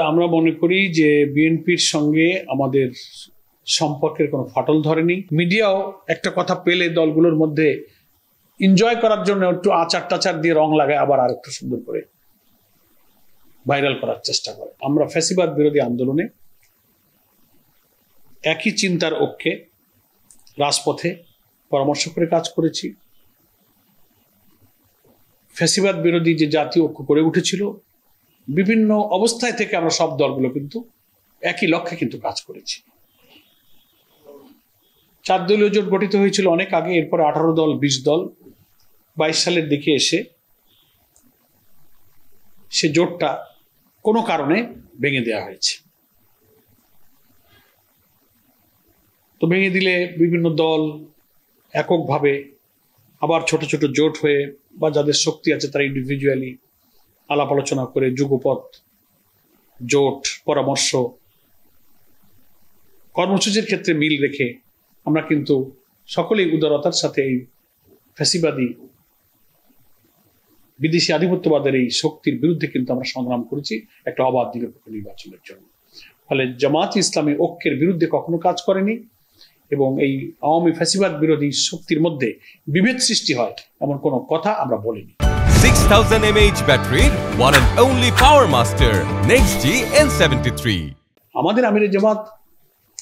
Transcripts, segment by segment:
তা আমরা মনে করি যে বিএনপির সঙ্গে আমাদের সম্পর্কের কোনো ফাটল ধরেনি মিডিয়াও একটা কথা পেলে দলগুলোর মধ্যে এনজয় করার জন্য একটু আচার টাচার দিয়ে রং লাগায় আবার আর একটু সুন্দর করে ভাইরাল করার চেষ্টা করে আমরা ফ্যাসিবাদ বিরোধী আন্দোলনে একই চিন্তার ঐক্যে রাজপথে পরামর্শ করে কাজ করেছি ফ্যাসিবাদ বিরোধী যে জাতীয় ঐক্য করে উঠেছিল বিভিন্ন অবস্থায় থেকে আমরা সব দলগুলো কিন্তু একই লক্ষ্যে কিন্তু কাজ করেছি চার দলীয় জোট গঠিত হয়েছিল অনেক আগে এরপর আঠারো দল বিশ দল বাইশ সালের দিকে এসে সে জোটটা কোনো কারণে ভেঙে দেওয়া হয়েছে তো ভেঙে দিলে বিভিন্ন দল এককভাবে আবার ছোট ছোট জোট হয়ে বা যাদের শক্তি আছে তারা ইন্ডিভিজুয়ালি আলাপ আলোচনা করে যুগপথ জোট পরামর্শ কর্মসূচির ক্ষেত্রে মিল রেখে আমরা কিন্তু সকলেই উদারতার সাথে এই ফ্যাসিবাদী বিদেশি আধিপত্যবাদের এই শক্তির বিরুদ্ধে কিন্তু আমরা সংগ্রাম করেছি একটা অবাধ নিরপেক্ষ নির্বাচনের জন্য ফলে জামাত ইসলামী ঐক্যের বিরুদ্ধে কখনো কাজ করেনি এবং এই আওয়ামী ফ্যাসিবাদ বিরোধী শক্তির মধ্যে বিভেদ সৃষ্টি হয় এমন কোনো কথা আমরা বলিনি 6000 mAh battery, one and only power master next G এন73 আমাদের আমির জামাত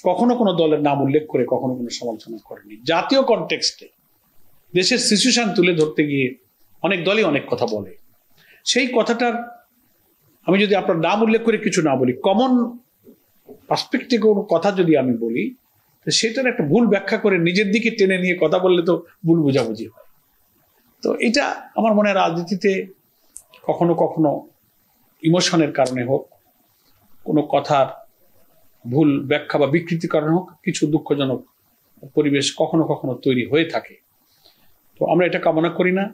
কখনো কোনো দলের নাম উল্লেখ করে কখনো কোনো সমালোচনা করেনি জাতীয় কনটেক্সটে দেশের সিচুয়েশন তুলে ধরতে গিয়ে অনেক দলই অনেক কথা বলে সেই কথাটার আমি যদি আপনার নাম উল্লেখ করে কিছু না বলি কমন পার্সপেক্টিভ কোনো কথা যদি আমি বলি সেটার একটা ভুল ব্যাখ্যা করে নিজের দিকে টেনে নিয়ে কথা বললে তো ভুল বোঝাবুঝি হয় তো এটা আমার মনে হয় রাজনীতিতে কখনো কখনো ইমোশনের কারণে হোক কোনো কথার ভুল ব্যাখ্যা বা বিকৃতি কারণে হোক কিছু দুঃখজনক পরিবেশ কখনো কখনো তৈরি হয়ে থাকে তো আমরা এটা কামনা করি না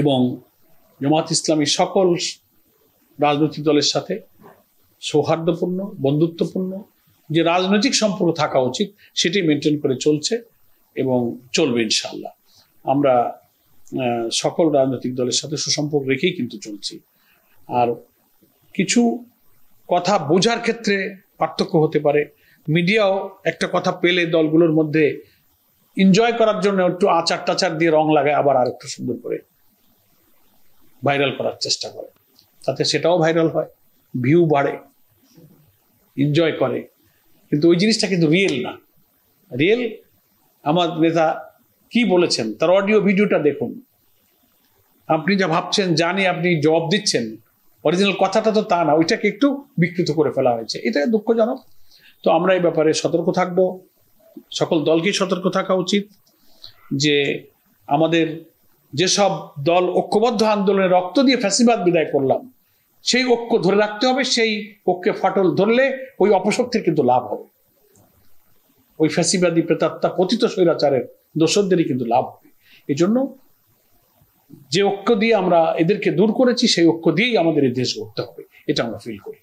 এবং জামাত ইসলামী সকল রাজনৈতিক দলের সাথে সৌহার্দ্যপূর্ণ বন্ধুত্বপূর্ণ যে রাজনৈতিক সম্পর্ক থাকা উচিত সেটি মেনটেন করে চলছে এবং চলবে ইনশাল্লাহ আমরা সকল রাজনৈতিক দলের সাথে সুসম্পর্ক রেখেই কিন্তু চলছি আর কিছু কথা বোঝার ক্ষেত্রে পার্থক্য হতে পারে মিডিয়াও একটা কথা পেলে দলগুলোর মধ্যে এনজয় করার জন্য একটু আচার টাচার দিয়ে রং লাগায় আবার আর একটু সুন্দর করে ভাইরাল করার চেষ্টা করে তাতে সেটাও ভাইরাল হয় ভিউ বাড়ে এনজয় করে কিন্তু ওই জিনিসটা কিন্তু রিয়েল না রিয়েল আমার নেতা কি বলেছেন তার অডিও ভিডিওটা দেখুন আপনি যা ভাবছেন জানি আপনি জবাব দিচ্ছেন অরিজিনাল কথাটা তো তা না ওইটাকে একটু বিকৃত করে ফেলা হয়েছে এটা দুঃখজনক তো আমরা এই ব্যাপারে সতর্ক থাকব সকল দলকেই সতর্ক থাকা উচিত যে আমাদের যেসব দল ঐক্যবদ্ধ আন্দোলনে রক্ত দিয়ে ফ্যাসিবাদ বিদায় করলাম সেই ঐক্য ধরে রাখতে হবে সেই ঐক্যে ফাটল ধরলে ওই অপশক্তির কিন্তু লাভ হবে ওই ফ্যাসিবাদী প্রেতাত্মা পতিত স্বৈরাচারের দোষকদেরই কিন্তু লাভ হবে এই জন্য যে ঐক্য দিয়ে আমরা এদেরকে দূর করেছি সেই ঐক্য দিয়েই আমাদের এই দেশ গড়তে হবে এটা আমরা ফিল করি